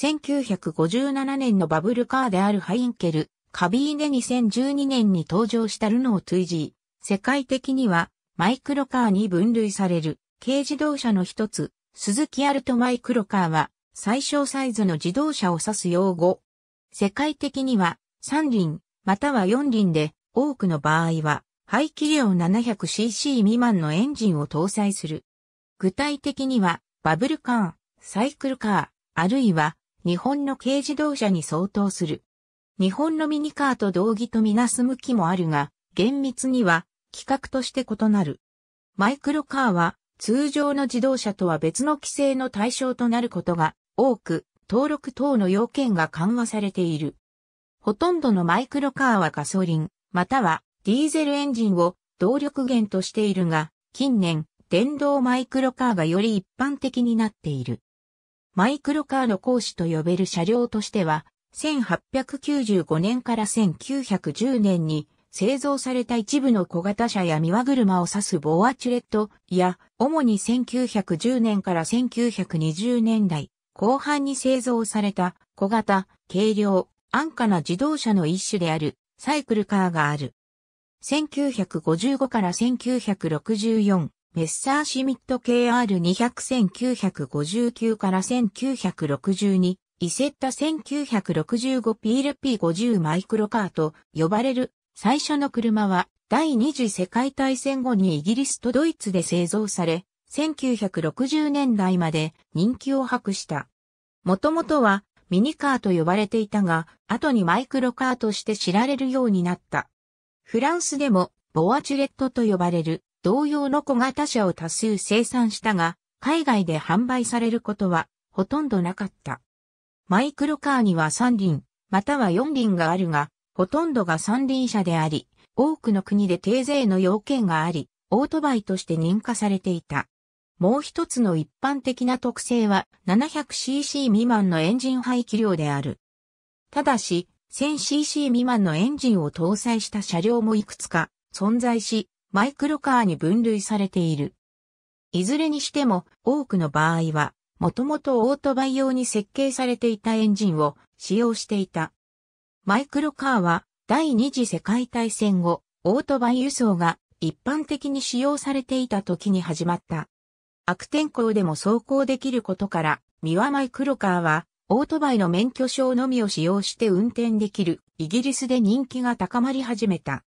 1957年のバブルカーであるハインケル、カビーネ2012年に登場したルノー追 g 世界的にはマイクロカーに分類される軽自動車の一つ、鈴木アルトマイクロカーは最小サイズの自動車を指す用語。世界的には3輪または4輪で多くの場合は排気量 700cc 未満のエンジンを搭載する。具体的にはバブルカー、サイクルカー、あるいは日本の軽自動車に相当する。日本のミニカーと同義とみなす向きもあるが、厳密には規格として異なる。マイクロカーは通常の自動車とは別の規制の対象となることが多く、登録等の要件が緩和されている。ほとんどのマイクロカーはガソリン、またはディーゼルエンジンを動力源としているが、近年、電動マイクロカーがより一般的になっている。マイクロカーの講師と呼べる車両としては、1895年から1910年に製造された一部の小型車や輪車を指すボアチュレットや、主に1910年から1920年代後半に製造された小型、軽量、安価な自動車の一種であるサイクルカーがある。1955から1964、メッサーシミット k r 2 0 0 1 9 5 9から1962、イセッタ 1965PLP50 マイクロカーと呼ばれる最初の車は第二次世界大戦後にイギリスとドイツで製造され、1960年代まで人気を博した。もともとはミニカーと呼ばれていたが、後にマイクロカーとして知られるようになった。フランスでもボアチュレットと呼ばれる同様の小型車を多数生産したが、海外で販売されることはほとんどなかった。マイクロカーには3輪、または4輪があるが、ほとんどが3輪車であり、多くの国で低税の要件があり、オートバイとして認可されていた。もう一つの一般的な特性は 700cc 未満のエンジン排気量である。ただし、1000cc 未満のエンジンを搭載した車両もいくつか存在し、マイクロカーに分類されている。いずれにしても多くの場合は、もともとオートバイ用に設計されていたエンジンを使用していた。マイクロカーは第二次世界大戦後、オートバイ輸送が一般的に使用されていた時に始まった。悪天候でも走行できることから、ミワマイクロカーはオートバイの免許証のみを使用して運転できるイギリスで人気が高まり始めた。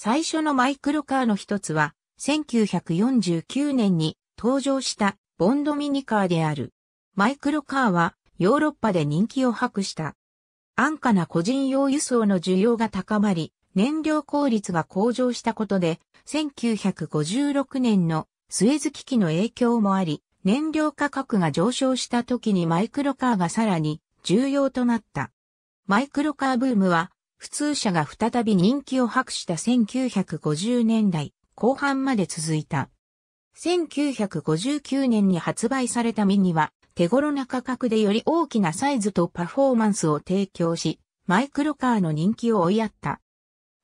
最初のマイクロカーの一つは、1949年に登場したボンドミニカーである。マイクロカーはヨーロッパで人気を博した。安価な個人用輸送の需要が高まり、燃料効率が向上したことで、1956年のスエズ危機の影響もあり、燃料価格が上昇した時にマイクロカーがさらに重要となった。マイクロカーブームは普通車が再び人気を博した1950年代後半まで続いた。1959年に発売されたミニは手頃な価格でより大きなサイズとパフォーマンスを提供し、マイクロカーの人気を追いやった。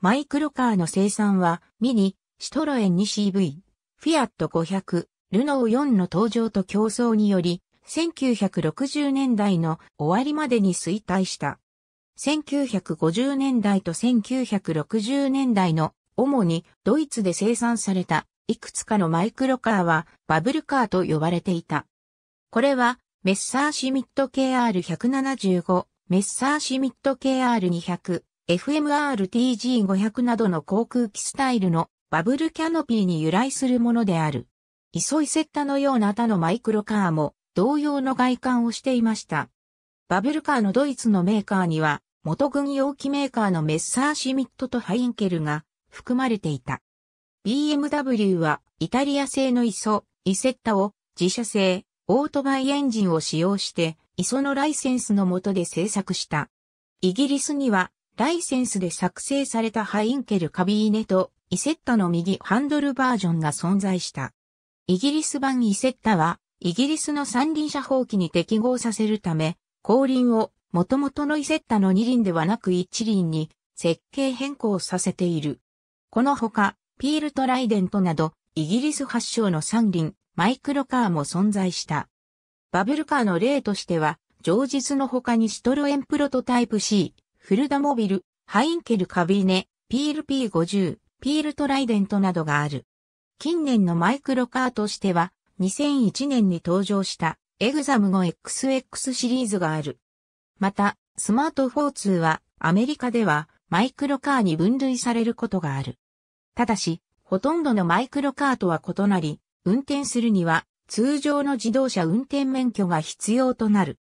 マイクロカーの生産はミニ、シトロエン 2CV、フィアット500、ルノー4の登場と競争により、1960年代の終わりまでに衰退した。1950年代と1960年代の主にドイツで生産されたいくつかのマイクロカーはバブルカーと呼ばれていた。これはメッサーシミット KR175、メッサーシミット KR200、FMRTG500 などの航空機スタイルのバブルキャノピーに由来するものである。イソイセッタのような他のマイクロカーも同様の外観をしていました。バブルカーのドイツのメーカーには元軍容器メーカーのメッサーシミットとハインケルが含まれていた。BMW はイタリア製のイソ、イセッタを自社製オートバイエンジンを使用してイソのライセンスの下で製作した。イギリスにはライセンスで作成されたハインケルカビーネとイセッタの右ハンドルバージョンが存在した。イギリス版イセッタはイギリスの三輪車法規に適合させるため後輪を元々のイセッタの二輪ではなく一輪に設計変更させている。このほか、ピールトライデントなど、イギリス発祥の三輪、マイクロカーも存在した。バブルカーの例としては、常日の他にシトロエンプロトタイプ C、フルダモビル、ハインケルカビネ、ピール P50、ピールトライデントなどがある。近年のマイクロカーとしては、2001年に登場したエグザムの XX シリーズがある。また、スマートフォー通はアメリカではマイクロカーに分類されることがある。ただし、ほとんどのマイクロカーとは異なり、運転するには通常の自動車運転免許が必要となる。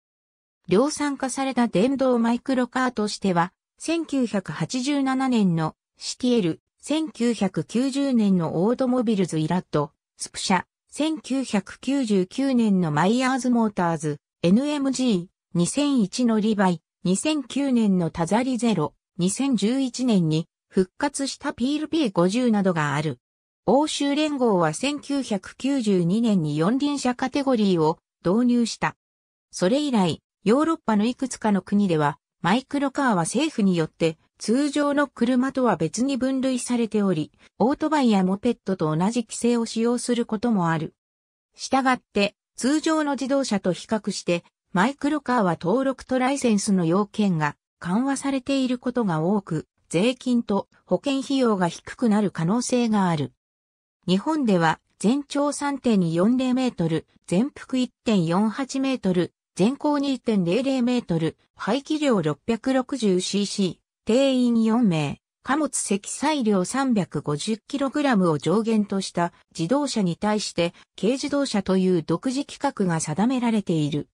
量産化された電動マイクロカーとしては、1987年のシティエル、1990年のオードモビルズイラット、スプシャ、1999年のマイヤーズモーターズ、NMG、2001のリヴァイ、2009年のタザリゼロ、2011年に復活した p l P50 などがある。欧州連合は1992年に四輪車カテゴリーを導入した。それ以来、ヨーロッパのいくつかの国では、マイクロカーは政府によって通常の車とは別に分類されており、オートバイやモペットと同じ規制を使用することもある。したがって、通常の自動車と比較してマイクロカーは登録とライセンスの要件が緩和されていることが多く、税金と保険費用が低くなる可能性がある。日本では全長3.40メートル、全幅1.48メートル、全高2.00メートル、排気量 660cc、定員4名、貨物積載量 350kg を上限とした自動車に対して軽自動車という独自規格が定められている。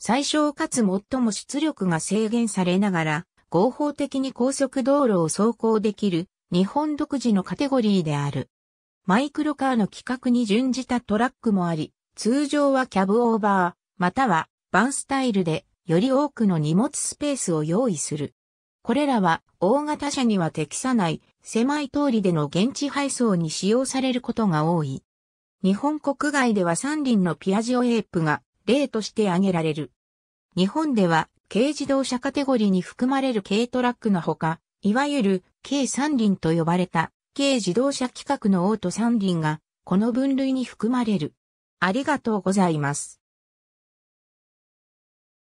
最小かつ最も出力が制限されながら、合法的に高速道路を走行できる日本独自のカテゴリーである。マイクロカーの規格に準じたトラックもあり、通常はキャブオーバー、またはバンスタイルでより多くの荷物スペースを用意する。これらは大型車には適さない狭い通りでの現地配送に使用されることが多い。日本国外では三輪のピアジオエープが例として挙げられる。日本では軽自動車カテゴリーに含まれる軽トラックのほか、いわゆる軽三輪と呼ばれた軽自動車規格のオート三輪がこの分類に含まれる。ありがとうございます。